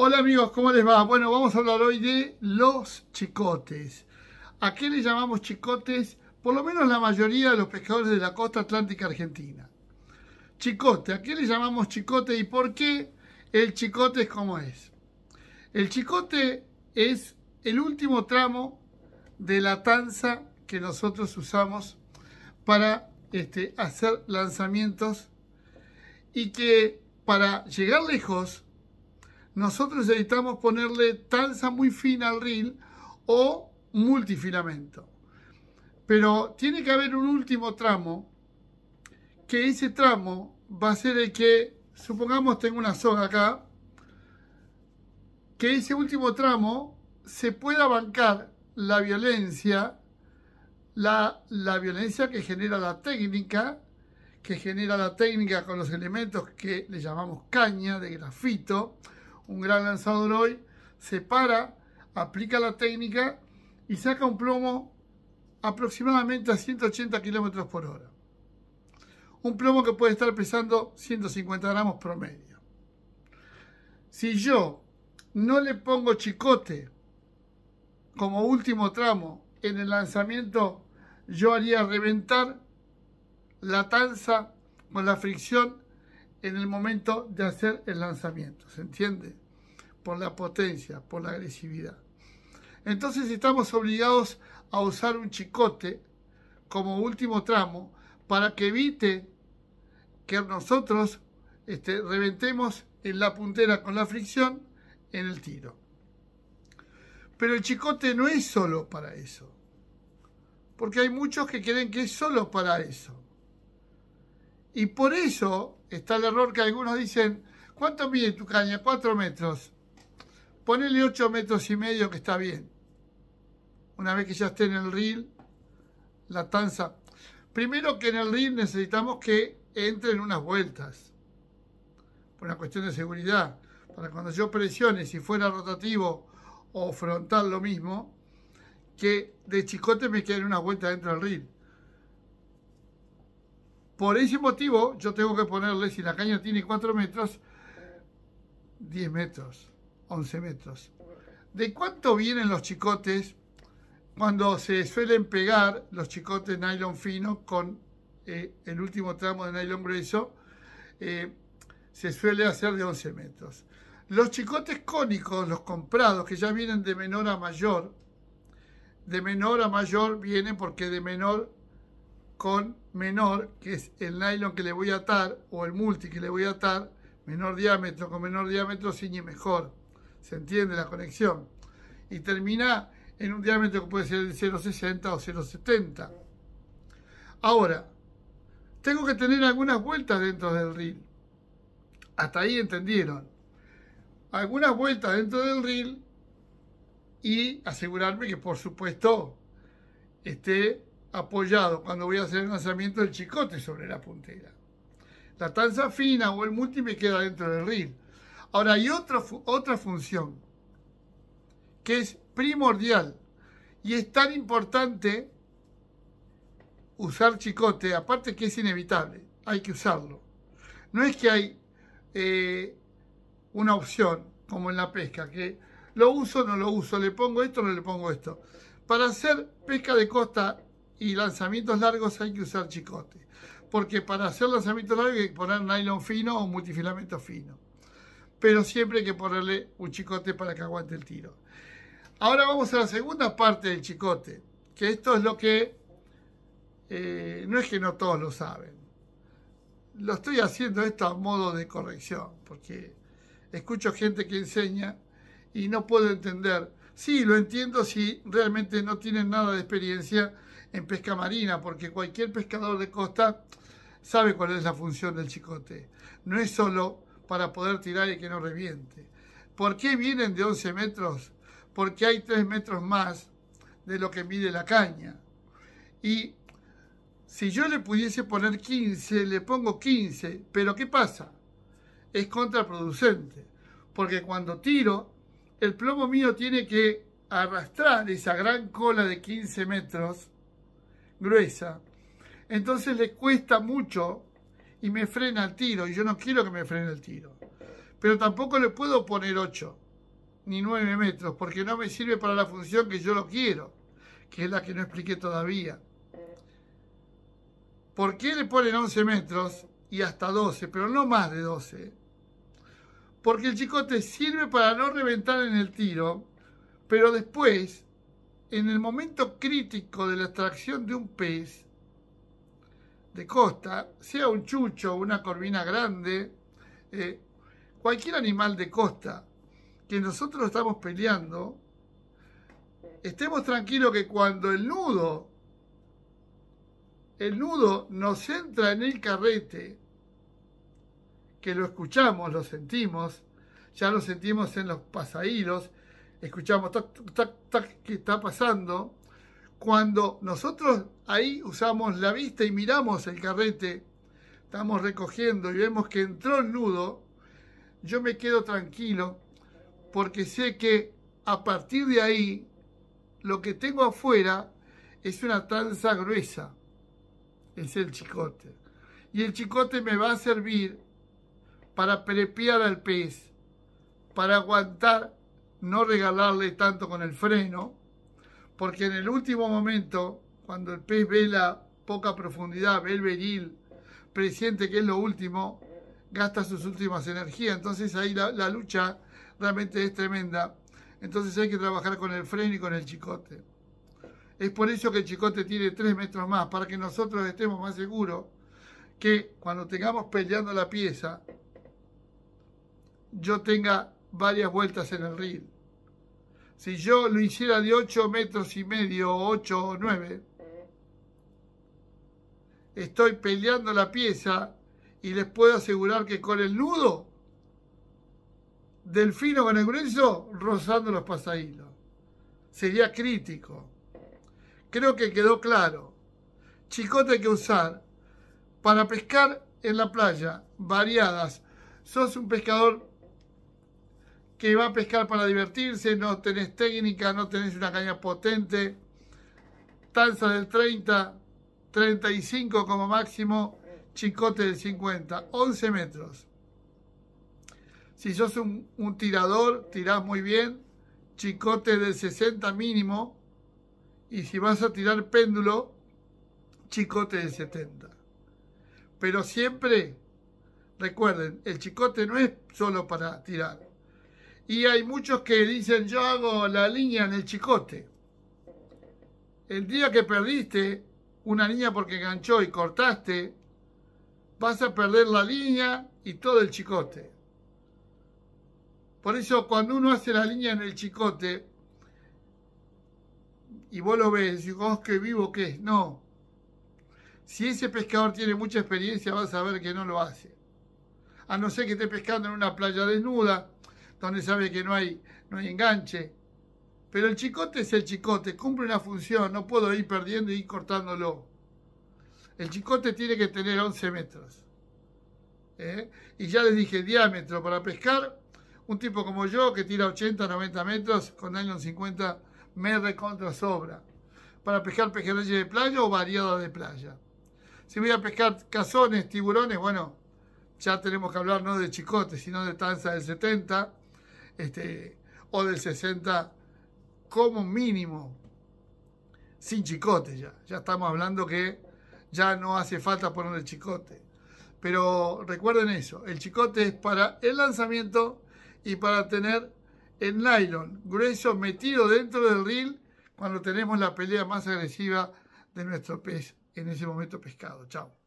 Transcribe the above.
Hola amigos, ¿cómo les va? Bueno, vamos a hablar hoy de los chicotes. ¿A qué le llamamos chicotes? Por lo menos la mayoría de los pescadores de la costa atlántica argentina. Chicote, ¿a qué le llamamos chicote y por qué el chicote es como es? El chicote es el último tramo de la tanza que nosotros usamos para este, hacer lanzamientos y que para llegar lejos nosotros necesitamos ponerle tanza muy fina al reel o multifilamento. Pero tiene que haber un último tramo, que ese tramo va a ser el que, supongamos tengo una soga acá, que ese último tramo se pueda bancar la violencia, la violencia que genera la técnica, que genera la técnica con los elementos que le llamamos caña de grafito, un gran lanzador hoy, se para, aplica la técnica y saca un plomo aproximadamente a 180 kilómetros por hora. Un plomo que puede estar pesando 150 gramos promedio. Si yo no le pongo chicote como último tramo en el lanzamiento, yo haría reventar la tanza con la fricción en el momento de hacer el lanzamiento, ¿se entiende? Por la potencia, por la agresividad. Entonces estamos obligados a usar un chicote como último tramo para que evite que nosotros este, reventemos en la puntera con la fricción en el tiro. Pero el chicote no es solo para eso. Porque hay muchos que creen que es solo para eso. Y por eso está el error que algunos dicen, ¿cuánto mide tu caña? 4 metros. Ponele 8 metros y medio que está bien. Una vez que ya esté en el reel, la tanza. Primero que en el reel necesitamos que entren unas vueltas. Por una cuestión de seguridad. Para cuando yo presione, si fuera rotativo o frontal lo mismo, que de chicote me queden una vuelta dentro del reel. Por ese motivo, yo tengo que ponerle, si la caña tiene 4 metros, 10 metros, 11 metros. ¿De cuánto vienen los chicotes cuando se suelen pegar los chicotes nylon fino con eh, el último tramo de nylon grueso? Eh, se suele hacer de 11 metros. Los chicotes cónicos, los comprados, que ya vienen de menor a mayor, de menor a mayor vienen porque de menor con menor, que es el nylon que le voy a atar o el multi que le voy a atar, menor diámetro con menor diámetro ciñe mejor. ¿Se entiende la conexión? Y termina en un diámetro que puede ser de 0,60 o 0,70. Ahora, tengo que tener algunas vueltas dentro del reel. Hasta ahí entendieron. Algunas vueltas dentro del reel y asegurarme que por supuesto esté apoyado cuando voy a hacer el lanzamiento del chicote sobre la puntera. La tanza fina o el multi me queda dentro del reel. Ahora hay otra, otra función que es primordial y es tan importante usar chicote, aparte que es inevitable, hay que usarlo. No es que hay eh, una opción, como en la pesca, que lo uso, o no lo uso, le pongo esto, o no le pongo esto. Para hacer pesca de costa y lanzamientos largos hay que usar chicote. Porque para hacer lanzamientos largos hay que poner nylon fino o multifilamento fino. Pero siempre hay que ponerle un chicote para que aguante el tiro. Ahora vamos a la segunda parte del chicote. Que esto es lo que... Eh, no es que no todos lo saben. Lo estoy haciendo esto a modo de corrección. Porque escucho gente que enseña y no puedo entender. Sí, lo entiendo si realmente no tienen nada de experiencia en pesca marina, porque cualquier pescador de costa sabe cuál es la función del chicote. No es solo para poder tirar y que no reviente. ¿Por qué vienen de 11 metros? Porque hay 3 metros más de lo que mide la caña. Y si yo le pudiese poner 15, le pongo 15, pero ¿qué pasa? Es contraproducente, porque cuando tiro, el plomo mío tiene que arrastrar esa gran cola de 15 metros gruesa. Entonces le cuesta mucho y me frena el tiro. Y yo no quiero que me frene el tiro. Pero tampoco le puedo poner 8 ni 9 metros porque no me sirve para la función que yo lo quiero, que es la que no expliqué todavía. ¿Por qué le ponen 11 metros y hasta 12, pero no más de 12? Porque el chicote sirve para no reventar en el tiro, pero después en el momento crítico de la extracción de un pez de costa, sea un chucho, una corvina grande, eh, cualquier animal de costa que nosotros estamos peleando, estemos tranquilos que cuando el nudo, el nudo nos entra en el carrete, que lo escuchamos, lo sentimos, ya lo sentimos en los pasajeros, escuchamos tac, que está pasando, cuando nosotros ahí usamos la vista y miramos el carrete, estamos recogiendo y vemos que entró el nudo, yo me quedo tranquilo porque sé que a partir de ahí lo que tengo afuera es una tranza gruesa, es el chicote. Y el chicote me va a servir para prepiar al pez, para aguantar no regalarle tanto con el freno, porque en el último momento, cuando el pez ve la poca profundidad, ve el beril, presiente que es lo último, gasta sus últimas energías. Entonces ahí la, lucha realmente es tremenda. Entonces hay que trabajar con el freno y con el chicote. Es por eso que el chicote tiene tres metros más, para que nosotros estemos más seguros que cuando tengamos peleando la pieza, yo tenga varias vueltas en el río. Si yo lo hiciera de 8 metros y medio, 8 o 9, estoy peleando la pieza y les puedo asegurar que con el nudo, del fino con el grueso, rozando los pasahilos. Sería crítico. Creo que quedó claro. Chicote que usar para pescar en la playa, variadas. Sos un pescador que va a pescar para divertirse, no tenés técnica, no tenés una caña potente, tanza del 30, 35 como máximo, chicote del 50, 11 metros. Si sos un, tirador, tirás muy bien, chicote del 60 mínimo, y si vas a tirar péndulo, chicote del 70. Pero siempre, recuerden, el chicote no es solo para tirar, y hay muchos que dicen, yo hago la línea en el chicote. El día que perdiste una línea porque enganchó y cortaste, vas a perder la línea y todo el chicote. Por eso cuando uno hace la línea en el chicote, y vos lo ves, y vos que vivo que es, no. Si ese pescador tiene mucha experiencia, vas a ver que no lo hace. A no ser que esté pescando en una playa desnuda, donde sabe que no hay, no hay enganche. Pero el chicote es el chicote, cumple una función, no puedo ir perdiendo y ir cortándolo. El chicote tiene que tener 11 metros. ¿eh? Y ya les dije, diámetro para pescar. Un tipo como yo que tira 80, 90 metros, con en 50 me recontra sobra. Para pescar pejerreyes de playa o variada de playa. Si voy a pescar cazones, tiburones, bueno, ya tenemos que hablar no de chicote, sino de tanza del 70 este, o del 60 como mínimo, sin chicote ya. Ya estamos hablando que ya no hace falta poner el chicote. Pero recuerden eso, el chicote es para el lanzamiento y para tener el nylon grueso metido dentro del reel cuando tenemos la pelea más agresiva de nuestro pez en ese momento pescado. Chao.